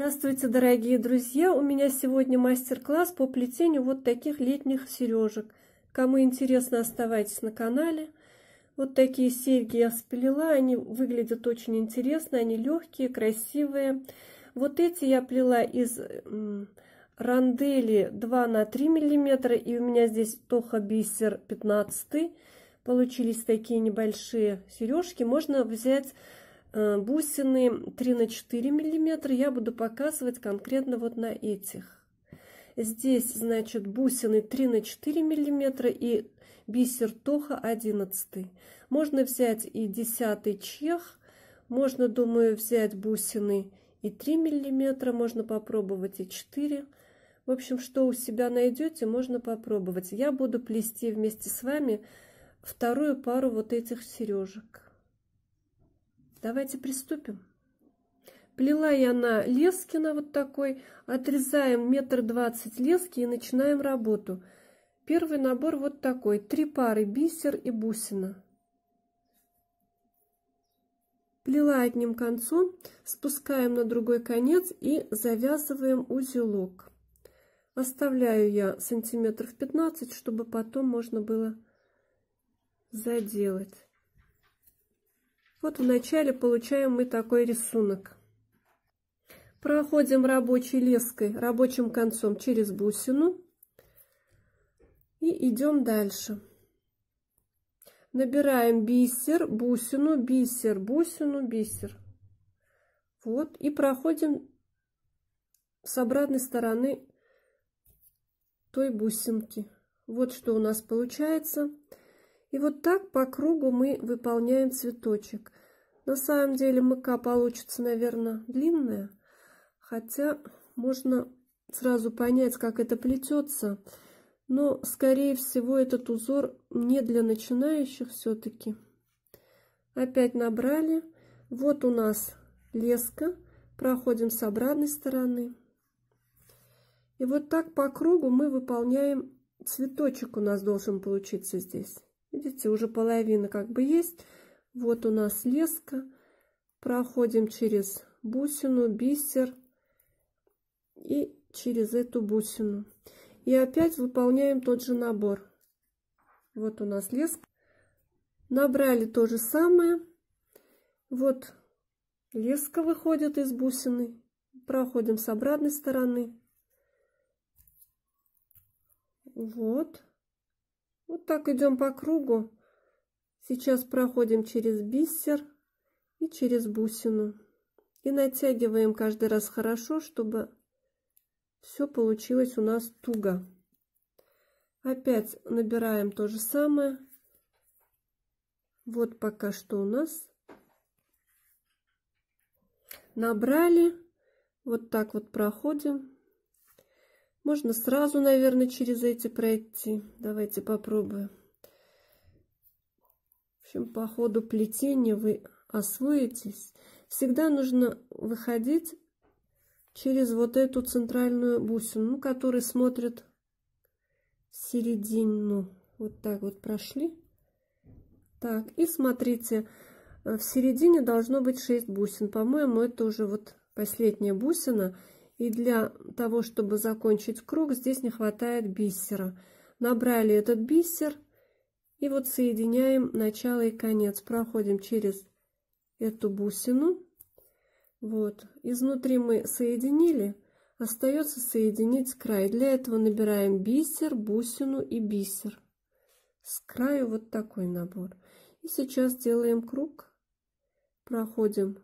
Здравствуйте, дорогие друзья! У меня сегодня мастер-класс по плетению вот таких летних сережек. Кому интересно, оставайтесь на канале. Вот такие серьги я сплела, они выглядят очень интересно, они легкие, красивые. Вот эти я плела из рандели 2 на 3 миллиметра, и у меня здесь тоха бисер 15 Получились такие небольшие сережки. Можно взять Э, бусины 3 на 4 миллиметра я буду показывать конкретно вот на этих. Здесь, значит, бусины 3 на 4 миллиметра и бисер тоха 11. Можно взять и 10 чех, можно, думаю, взять бусины и 3 миллиметра, можно попробовать и 4 в общем, что у себя найдете, можно попробовать. Я буду плести вместе с вами вторую пару вот этих сережек. Давайте приступим. Плела я на лески на вот такой. Отрезаем метр двадцать лески и начинаем работу. Первый набор вот такой. Три пары бисер и бусина. Плела одним концом, спускаем на другой конец и завязываем узелок. Оставляю я сантиметров 15, чтобы потом можно было заделать. Вот вначале получаем мы такой рисунок. Проходим рабочей леской, рабочим концом через бусину и идем дальше. Набираем бисер, бусину, бисер, бусину, бисер. Вот и проходим с обратной стороны той бусинки. Вот что у нас получается. И вот так по кругу мы выполняем цветочек. На самом деле мука получится, наверное, длинная, хотя можно сразу понять, как это плетется. Но, скорее всего, этот узор не для начинающих все-таки. Опять набрали. Вот у нас леска. Проходим с обратной стороны. И вот так по кругу мы выполняем цветочек у нас должен получиться здесь. Видите, уже половина как бы есть. Вот у нас леска. Проходим через бусину, бисер и через эту бусину. И опять выполняем тот же набор. Вот у нас леска. Набрали то же самое. Вот леска выходит из бусины. Проходим с обратной стороны. Вот. Вот так идем по кругу. Сейчас проходим через бисер и через бусину. И натягиваем каждый раз хорошо, чтобы все получилось у нас туго. Опять набираем то же самое. Вот пока что у нас. Набрали. Вот так вот проходим. Можно сразу, наверное, через эти пройти. Давайте попробуем. В общем, по ходу плетения вы освоитесь. Всегда нужно выходить через вот эту центральную бусину, ну, которая смотрит в середину. Вот так вот прошли. Так, и смотрите, э, в середине должно быть 6 бусин. По-моему, это уже вот последняя бусина. И для того, чтобы закончить круг, здесь не хватает бисера. Набрали этот бисер и вот соединяем начало и конец. Проходим через эту бусину. Вот, изнутри мы соединили, остается соединить край. Для этого набираем бисер, бусину и бисер. С краю вот такой набор. И сейчас делаем круг, проходим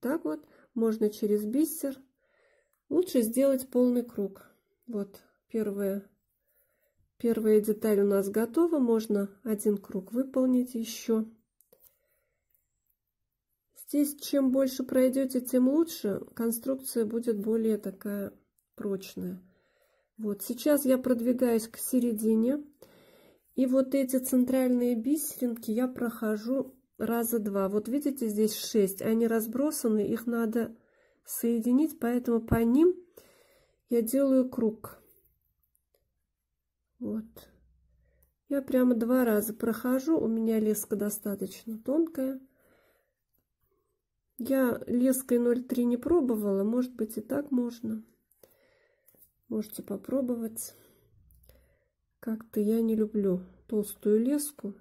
так вот, можно через бисер, Лучше сделать полный круг. Вот первая, первая деталь у нас готова. Можно один круг выполнить еще. Здесь чем больше пройдете, тем лучше. Конструкция будет более такая прочная. Вот сейчас я продвигаюсь к середине. И вот эти центральные бисеринки я прохожу раза два. Вот видите, здесь 6. Они разбросаны, их надо соединить, поэтому по ним я делаю круг. Вот. Я прямо два раза прохожу, у меня леска достаточно тонкая. Я леской 0,3 не пробовала, может быть и так можно. Можете попробовать. Как-то я не люблю толстую леску.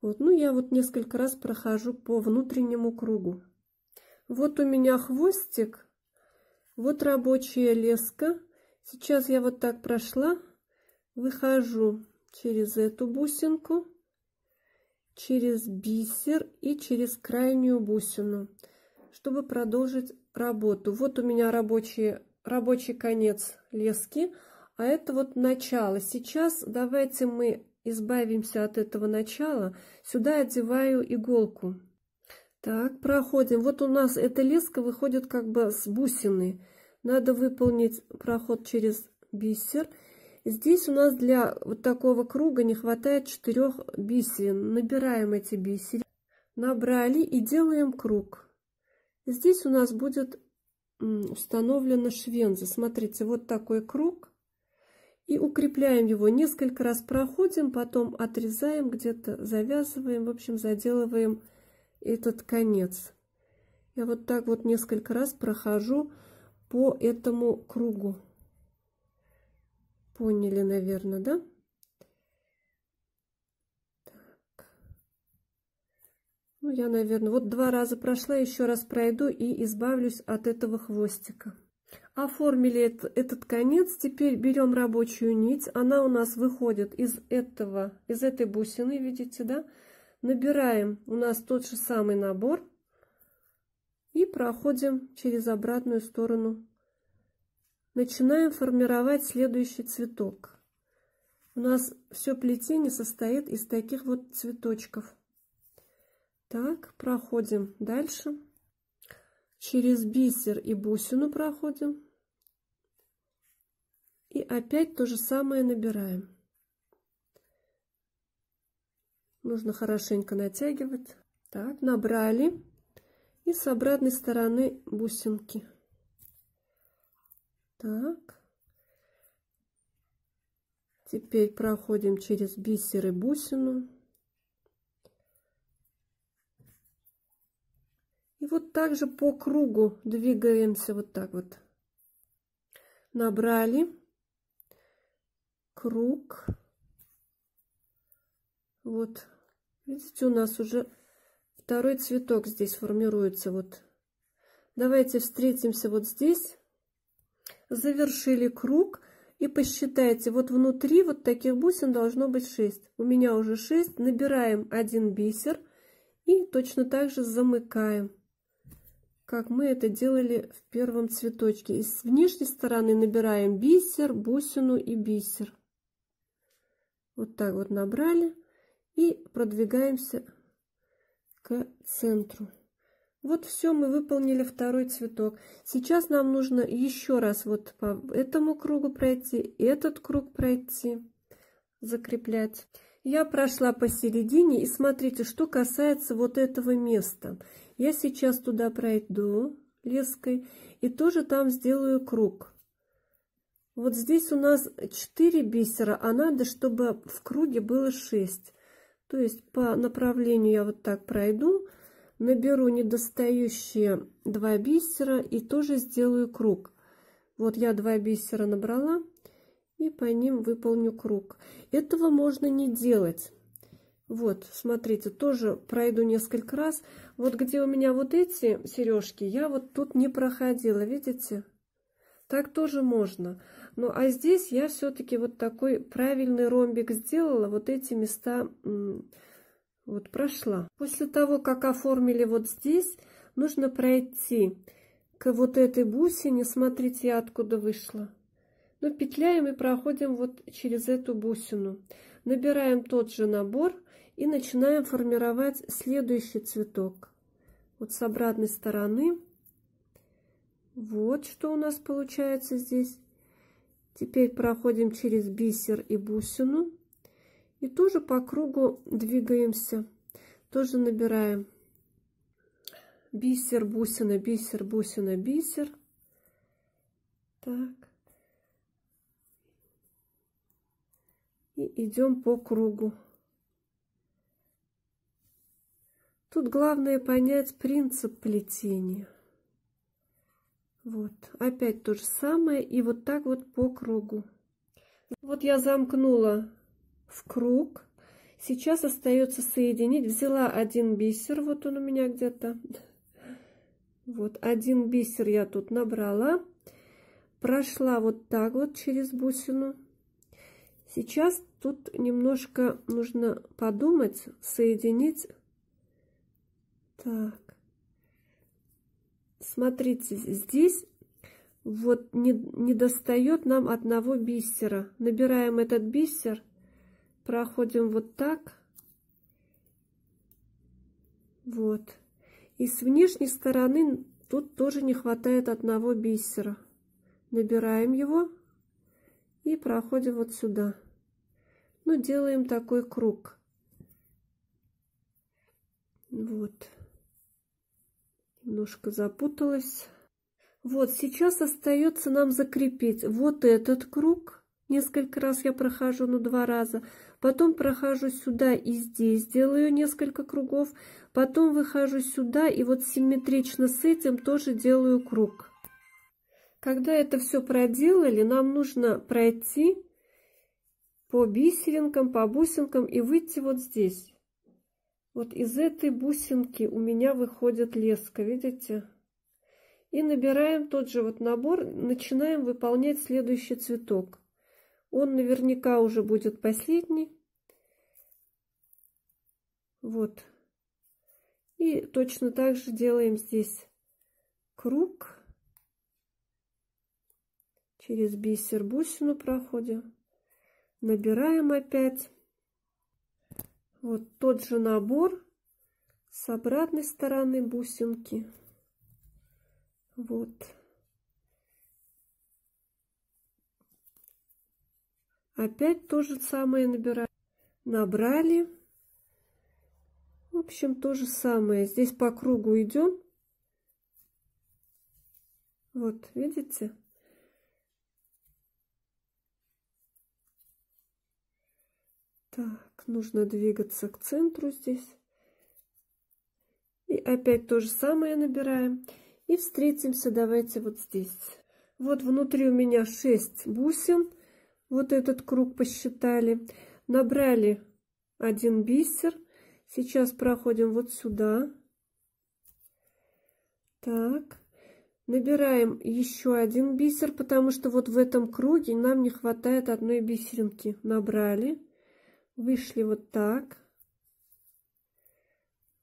Вот, ну я вот несколько раз прохожу по внутреннему кругу. Вот у меня хвостик, вот рабочая леска. Сейчас я вот так прошла, выхожу через эту бусинку, через бисер и через крайнюю бусину, чтобы продолжить работу. Вот у меня рабочий, рабочий конец лески, а это вот начало. Сейчас давайте мы избавимся от этого начала. Сюда одеваю иголку. Так, проходим. Вот у нас эта леска выходит как бы с бусины. Надо выполнить проход через бисер. Здесь у нас для вот такого круга не хватает четырех бисерин. Набираем эти бисерины. Набрали и делаем круг. Здесь у нас будет установлена швенза. Смотрите, вот такой круг. И укрепляем его. Несколько раз проходим, потом отрезаем, где-то завязываем. В общем, заделываем этот конец. Я вот так вот несколько раз прохожу по этому кругу. Поняли, наверное, да? Так. Ну, я, наверное, вот два раза прошла, еще раз пройду и избавлюсь от этого хвостика. Оформили этот конец, теперь берем рабочую нить, она у нас выходит из этого, из этой бусины, видите, да? Набираем у нас тот же самый набор и проходим через обратную сторону. Начинаем формировать следующий цветок. У нас все плетение состоит из таких вот цветочков. Так, проходим дальше. Через бисер и бусину проходим. И опять то же самое набираем нужно хорошенько натягивать. Так, набрали. И с обратной стороны бусинки. Так. Теперь проходим через бисер и бусину. И вот также по кругу двигаемся вот так вот. Набрали круг. Вот, видите, у нас уже второй цветок здесь формируется. Вот, давайте встретимся вот здесь. Завершили круг и посчитайте. Вот внутри вот таких бусин должно быть 6. У меня уже 6. Набираем один бисер и точно так же замыкаем как мы это делали в первом цветочке. И с внешней стороны набираем бисер, бусину и бисер. Вот так вот набрали и продвигаемся к центру. Вот все, мы выполнили второй цветок. Сейчас нам нужно еще раз вот по этому кругу пройти, этот круг пройти, закреплять. Я прошла посередине, и смотрите, что касается вот этого места. Я сейчас туда пройду леской и тоже там сделаю круг. Вот здесь у нас 4 бисера, а надо, чтобы в круге было 6. То есть по направлению я вот так пройду, наберу недостающие два бисера и тоже сделаю круг. Вот я два бисера набрала и по ним выполню круг. Этого можно не делать. Вот, смотрите, тоже пройду несколько раз. Вот где у меня вот эти сережки, я вот тут не проходила, видите? Так тоже можно. Ну, а здесь я все-таки вот такой правильный ромбик сделала, вот эти места вот прошла. После того, как оформили вот здесь, нужно пройти к вот этой бусине, смотрите, я откуда вышла. Ну, петляем и проходим вот через эту бусину. Набираем тот же набор и начинаем формировать следующий цветок. Вот с обратной стороны. Вот что у нас получается здесь. Теперь проходим через бисер и бусину. И тоже по кругу двигаемся. Тоже набираем бисер, бусина, бисер, бусина, бисер. Так. И идем по кругу. Тут главное понять принцип плетения. Вот, опять то же самое. И вот так вот по кругу. Вот я замкнула в круг. Сейчас остается соединить. Взяла один бисер, вот он у меня где-то. Вот, один бисер я тут набрала. Прошла вот так вот через бусину. Сейчас тут немножко нужно подумать, соединить. Так смотрите, здесь вот не, не достает нам одного бисера. Набираем этот бисер, проходим вот так. Вот. И с внешней стороны тут тоже не хватает одного бисера. Набираем его и проходим вот сюда. Ну, делаем такой круг. Вот. Немножко запуталась. Вот, сейчас остается нам закрепить вот этот круг. Несколько раз я прохожу, ну, два раза. Потом прохожу сюда и здесь делаю несколько кругов. Потом выхожу сюда и вот симметрично с этим тоже делаю круг. Когда это все проделали, нам нужно пройти по бисеринкам, по бусинкам и выйти вот здесь. Вот из этой бусинки у меня выходит леска, видите? И набираем тот же вот набор, начинаем выполнять следующий цветок. Он наверняка уже будет последний. Вот. И точно так же делаем здесь круг. Через бисер бусину проходим. Набираем опять. Вот тот же набор с обратной стороны бусинки. Вот. Опять то же самое набирали. Набрали. В общем, то же самое. Здесь по кругу идем. Вот, видите? Так, нужно двигаться к центру здесь. И опять то же самое набираем. И встретимся давайте вот здесь. Вот внутри у меня 6 бусин. Вот этот круг посчитали. Набрали один бисер. Сейчас проходим вот сюда. Так. Набираем еще один бисер, потому что вот в этом круге нам не хватает одной бисеринки. Набрали. Вышли вот так.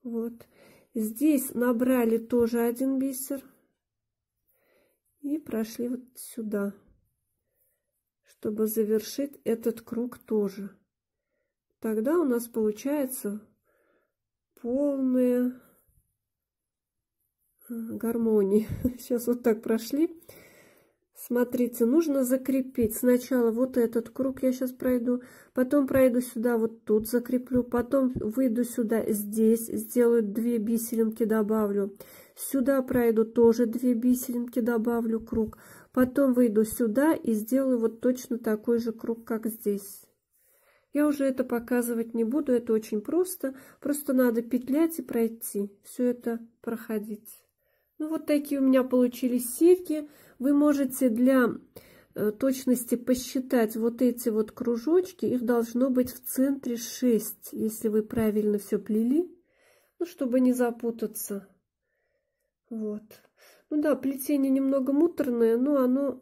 Вот. Здесь набрали тоже один бисер. И прошли вот сюда, чтобы завершить этот круг тоже. Тогда у нас получается полная э, гармония. Сейчас вот так прошли. Смотрите, нужно закрепить. Сначала вот этот круг я сейчас пройду, потом пройду сюда, вот тут закреплю, потом выйду сюда, здесь сделаю две бисеринки, добавлю. Сюда пройду тоже две бисеринки, добавлю круг. Потом выйду сюда и сделаю вот точно такой же круг, как здесь. Я уже это показывать не буду, это очень просто. Просто надо петлять и пройти, все это проходить. Ну, вот такие у меня получились сетки. Вы можете для э, точности посчитать вот эти вот кружочки. Их должно быть в центре 6, если вы правильно все плели. Ну, чтобы не запутаться. Вот. Ну да, плетение немного муторное, но оно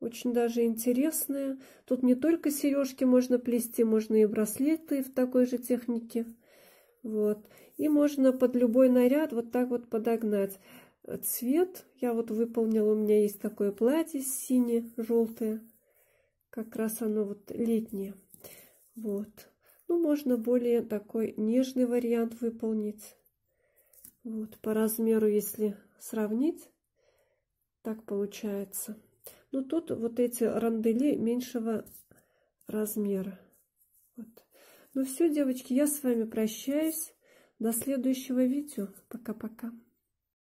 очень даже интересное. Тут не только сережки можно плести, можно и браслеты в такой же технике. Вот. И можно под любой наряд вот так вот подогнать цвет. Я вот выполнила, у меня есть такое платье сине-желтое. Как раз оно вот летнее. Вот. Ну, можно более такой нежный вариант выполнить. Вот, по размеру, если сравнить, так получается. Но ну, тут вот эти рандели меньшего размера. Вот. Ну все, девочки, я с вами прощаюсь. До следующего видео. Пока-пока.